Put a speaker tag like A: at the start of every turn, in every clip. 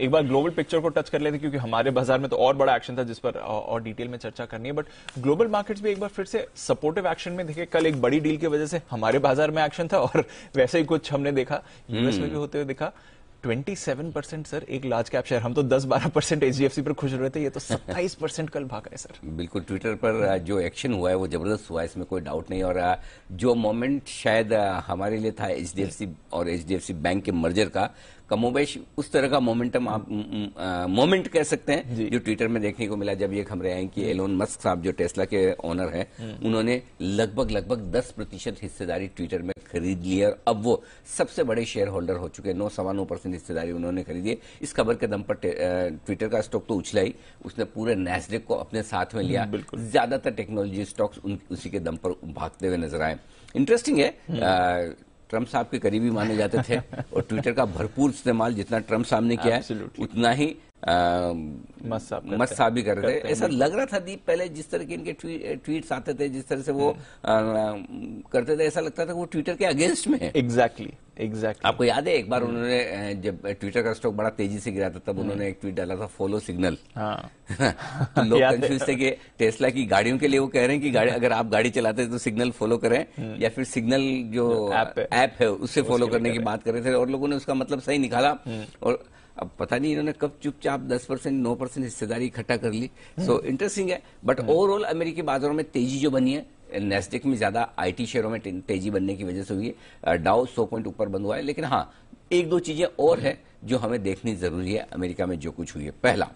A: एक बार global picture को टच कर लेते क्योंकि हमारे बाजार में तो और बड़ा एक्शन था जिस पर और डिटेल में चर्चा करनी है बट ग्लोबल मार्केट्स भी एक बार फिर से सपोर्टिव एक्शन में देखे कल एक बड़ी डील की वजह से हमारे बाजार में एक्शन था और वैसे ही कुछ हमने देखा यूएस में भी हम्म। होते हुए देखा 27 परसेंट सर एक लार्ज कैप शेयर हम तो 10-12 परसेंट एच पर खुश थे ये तो 27 परसेंट कल भागा रहे सर बिल्कुल ट्विटर पर जो एक्शन हुआ है वो जबरदस्त हुआ है इसमें कोई डाउट नहीं और जो मोमेंट शायद हमारे लिए था एच और एच बैंक के मर्जर का कमोबेश उस तरह का मोमेंटम आप मोमेंट कह सकते हैं जो ट्विटर में देखने को मिला जब ये खबरें आई कि एलोन मस्क साहब जो टेस्ला के ओनर हैं उन्होंने लगभग लगभग दस प्रतिशत हिस्सेदारी ट्विटर में खरीद ली और अब वो सबसे बड़े शेयर होल्डर हो चुके हैं नौ सवा नौ परसेंट हिस्सेदारी उन्होंने खरीदी है इस खबर के दम पर ट्विटर का स्टॉक तो उछला ही उसने पूरे नेस्डेक को अपने साथ में लिया ज्यादातर टेक्नोलॉजी स्टॉक्स उसी के दम पर भागते हुए नजर आए इंटरेस्टिंग है हम्म। ट्रम्प साहब के करीबी माने जाते थे और ट्विटर का भरपूर इस्तेमाल जितना ट्रम्प साहब ने किया है उतना ही मस्सा भी कर रहे ऐसा लग रहा था दीप पहले जिस तरह के इनके ट्वीट आते थे जिस तरह से वो हम्म। करते थे ऐसा लगता था वो ट्विटर के अगेंस्ट में है एग्जैक्टली एग्जैक्टली आपको याद है एक बार हम्म। उन्होंने जब ट्विटर का स्टॉक बड़ा तेजी से गिरा था तब हम्म। उन्होंने एक ट्वीट डाला था फॉलो सिग्नल हाँ। लोग कंफ्यूज थे कि टेस्ला की गाड़ियों के लिए वो कह रहे हैं कि गाड़ी अगर आप गाड़ी चलाते हैं तो सिग्नल फॉलो करें या फिर सिग्नल जो ऐप है उससे फॉलो करने की बात कर रहे थे और लोगों ने उसका मतलब सही निकाला और अब पता नहीं इन्होंने कब चुपचाप 10 परसेंट नौ परसेंट हिस्सेदारी इकट्ठा कर ली सो इंटरेस्टिंग हम्म। है बट ओवरऑल हाँ। अमेरिकी बाजारों में तेजी जो बनी है नेस्टेक में ज्यादा आईटी शेयरों में तेजी बनने की वजह से हुई है डाउ सौ पॉइंट ऊपर बंद हुआ है लेकिन हाँ एक दो चीजें और है जो हमें देखनी जरूरी है अमेरिका में जो कुछ हुई है पहला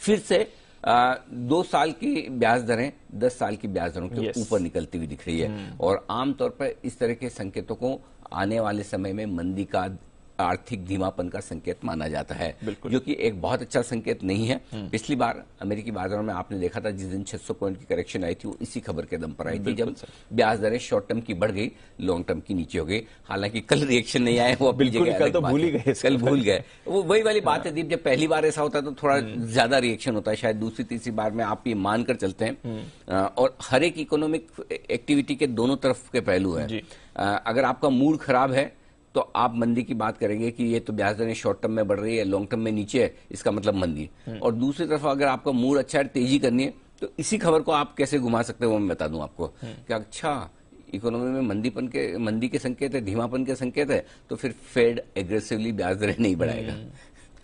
A: फिर से आ, दो साल की ब्याज दरें दस साल की ब्याज दरों के ऊपर yes. निकलती हुई दिख रही है हम्म। और आमतौर पर इस तरह के संकेतों को आने वाले समय में मंदी का आर्थिक धीमापन का संकेत माना जाता है जो कि एक बहुत अच्छा संकेत नहीं है हम्म। पिछली बार अमेरिकी बाजारों में आपने देखा था जिस दिन 600 पॉइंट की करेक्शन आई थी वो इसी खबर के दम पर आई थी जब ब्याज दरें शॉर्ट टर्म की बढ़ गई लॉन्ग टर्म की नीचे हो गई हालांकि कल रिएक्शन नहीं आया वो बिल्कुल तो भूल ही गए कल भूल गए वो वही वाली बात हाँ। है दीप जब पहली बार ऐसा होता है तो थोड़ा हम्म। ज्यादा रिएक्शन होता है शायद दूसरी तीसरी बार में आप ये मानकर चलते हैं हम्म। और हर एक इकोनॉमिक एक्टिविटी के दोनों तरफ के पहलू है अगर आपका मूड खराब है तो आप मंदी की बात करेंगे कि ये तो ब्याज दरें शॉर्ट टर्म में बढ़ रही है लॉन्ग टर्म में नीचे है इसका मतलब मंदी है हम्म। और दूसरी तरफ अगर आपका मूड अच्छा है तेजी करनी है तो इसी खबर को आप कैसे घुमा सकते वो मैं बता दूं आपको हम्म। कि अच्छा इकोनॉमी में मंदीपन के मंदी के संकेत है धीमापन के संकेत है तो फिर फेड एग्रेसिवली ब्याज दरें नहीं बढ़ाएगा हम्म।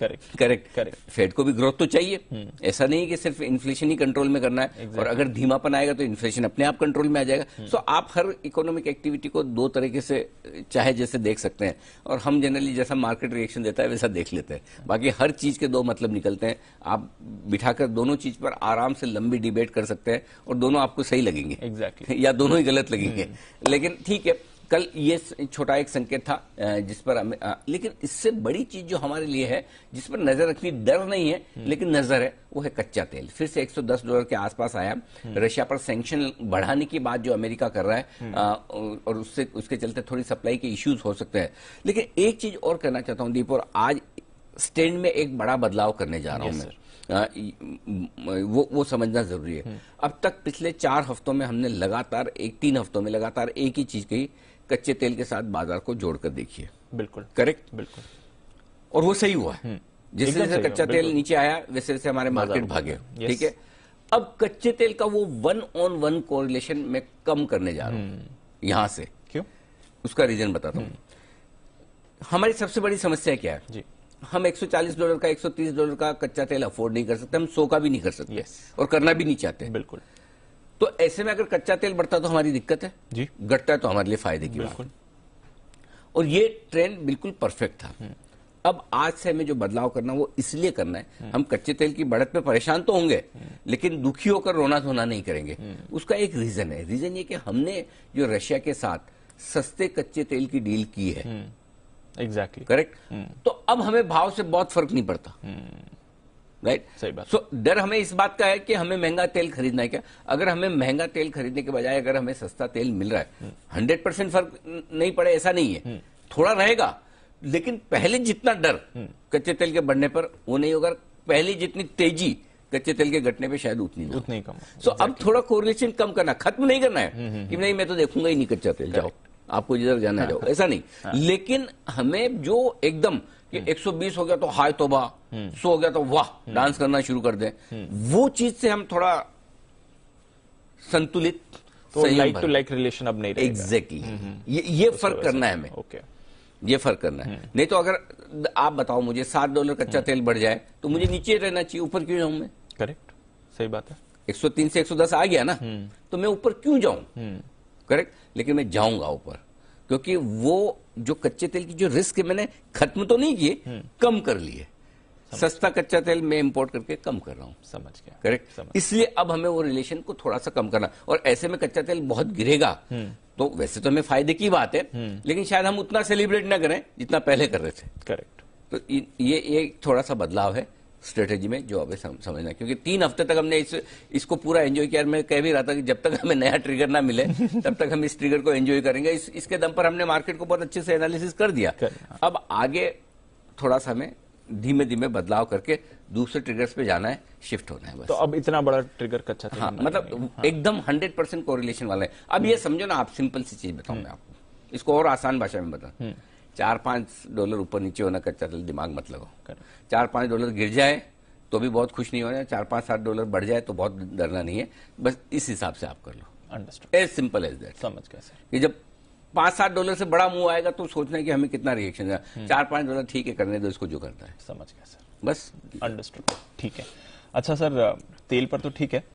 A: करेक्ट करेक्ट करेक्ट फेड को भी ग्रोथ तो चाहिए ऐसा नहीं कि सिर्फ इन्फ्लेशन ही कंट्रोल में करना है exactly. और अगर धीमापन आएगा तो इन्फ्लेशन अपने आप कंट्रोल में आ जाएगा सो hmm. so, आप हर इकोनॉमिक एक्टिविटी को दो तरीके से चाहे जैसे देख सकते हैं और हम जनरली जैसा मार्केट रिएक्शन देता है वैसा देख लेते हैं बाकी हर चीज के दो मतलब निकलते हैं आप बिठाकर दोनों चीज पर आराम से लंबी डिबेट कर सकते हैं और दोनों आपको सही लगेंगे या दोनों ही गलत लगेंगे hmm. लेकिन ठीक है कल ये छोटा एक संकेत था जिस पर हमें लेकिन इससे बड़ी चीज जो हमारे लिए है जिस पर नजर रखनी डर नहीं है हम्म। लेकिन नजर है वो है कच्चा तेल फिर से 110 डॉलर के आसपास आया हम्म। रशिया पर सेंक्शन बढ़ाने की बात जो अमेरिका कर रहा है हम्म। और उससे उसके चलते थोड़ी सप्लाई के इश्यूज हो सकते हैं लेकिन एक चीज और कहना चाहता हूं दीप और आज स्टैंड में एक बड़ा बदलाव करने जा रहा हूं मैं आ, वो वो समझना जरूरी है अब तक पिछले चार हफ्तों में हमने लगातार एक तीन हफ्तों में लगातार एक ही चीज कही कच्चे तेल के साथ बाजार को जोड़कर देखिए बिल्कुल करेक्ट बिल्कुल और वो सही हुआ हम्म। जैसे जैसे कच्चा तेल नीचे आया वैसे वैसे हमारे मार्केट भागे ठीक है अब कच्चे तेल का वो वन ऑन वन कोरिलेशन में कम करने जा रहा हूँ हम्म। यहां से क्यों उसका रीजन बताता हूँ हम्म। हमारी सबसे बड़ी समस्या क्या है जी हम 140 डॉलर का 130 डॉलर का कच्चा तेल अफोर्ड नहीं कर सकते हम सो का भी नहीं कर सकते और करना भी नहीं चाहते बिल्कुल तो ऐसे में अगर कच्चा तेल बढ़ता तो हमारी दिक्कत है जी घटता है तो हमारे लिए फायदे की बात और ये ट्रेंड बिल्कुल परफेक्ट था हम्म। अब आज से हमें जो बदलाव करना वो इसलिए करना है हम्म। हम कच्चे तेल की बढ़त पे परेशान तो होंगे हम्म। लेकिन दुखी होकर रोना धोना नहीं करेंगे उसका एक रीजन है रीजन ये कि हमने जो रशिया के साथ सस्ते कच्चे तेल की डील की है एग्जैक्टली exactly. करेक्ट तो अब हमें भाव से बहुत फर्क नहीं पड़ता राइट सही बात सो so, डर हमें इस बात का है कि हमें महंगा तेल खरीदना है क्या अगर हमें महंगा तेल खरीदने के बजाय अगर हमें सस्ता तेल मिल रहा है हंड्रेड परसेंट फर्क नहीं पड़े ऐसा नहीं है थोड़ा रहेगा लेकिन पहले जितना डर कच्चे तेल के बढ़ने पर वो नहीं होगा पहले जितनी तेजी कच्चे तेल के घटने पे शायद उतनी उतनी कम सो so, अब थोड़ा कोरिलेशन कम करना खत्म नहीं करना है हम्म, हम्म, कि नहीं मैं तो देखूंगा ही नहीं कच्चा तेल जाओ आपको जिधर जाना जाओ हाँ। ऐसा नहीं हाँ। लेकिन हमें जो एकदम कि 120 हो गया तो हाय तोबा सो हो गया तो वाह डांस करना शुरू कर दे वो चीज से हम थोड़ा संतुलित तो लाइक टू लाइक रिलेशन अब नहीं एग्जैक्टली exactly. हम्म, हम्म। ये ये फर्क करना है हमें हम्म। ओके ये फर्क करना है नहीं तो अगर आप बताओ मुझे सात डॉलर कच्चा तेल बढ़ जाए तो मुझे नीचे रहना चाहिए ऊपर क्यों जाऊं मैं करेक्ट सही बात है 103 से 110 आ गया ना तो मैं ऊपर क्यों जाऊं करेक्ट लेकिन मैं जाऊंगा ऊपर क्योंकि वो जो कच्चे तेल की जो रिस्क है मैंने खत्म तो नहीं किए हम्म। कम कर लिए सस्ता कच्चा तेल मैं इंपोर्ट करके कम कर रहा हूं समझ गया करेक्ट इसलिए अब हमें वो रिलेशन को थोड़ा सा कम करना और ऐसे में कच्चा तेल बहुत गिरेगा हम्म। तो वैसे तो हमें फायदे की बात है हम्म। लेकिन शायद हम उतना सेलिब्रेट ना करें जितना पहले कर रहे थे करेक्ट तो ये एक थोड़ा सा बदलाव है स्ट्रेटेजी में जो अब समझना क्योंकि तीन हफ्ते तक हमने इस इसको पूरा एंजॉय किया मैं कह भी रहा था कि जब तक हमें नया ट्रिगर ना मिले तब तक हम इस ट्रिगर को एंजॉय करेंगे इस, इसके दम पर हमने मार्केट को बहुत अच्छे से एनालिसिस कर दिया कर, हाँ। अब आगे थोड़ा सा हमें धीमे धीमे बदलाव करके दूसरे ट्रिगर्स पे जाना है शिफ्ट होना है बस तो अब इतना बड़ा ट्रिगर कच्चा हाँ, मतलब हाँ। एकदम हंड्रेड परसेंट कोरिलेशन वाला है अब ये हम्म। समझो ना आप सिंपल सी चीज बताऊ हम्म। मैं आपको इसको और आसान भाषा में बताऊ हम्म। चार पांच डॉलर ऊपर नीचे होना का चल दिमाग मत लगाओ चार पांच डॉलर गिर जाए तो भी बहुत खुश नहीं होना चार पांच सात डॉलर बढ़ जाए तो बहुत डरना नहीं है बस इस हिसाब से आप कर लो understand as simple as that समझ गया सर ये जब पांच सात डॉलर से बड़ा मुंह आएगा तो सोचना है कि हमें कितना रिएक्शन है हम्म। चार पांच डॉलर ठीक है करने दो इसको जो करता है समझ गया सर बस अंडरस्टूड ठीक है अच्छा सर तेल पर तो ठीक है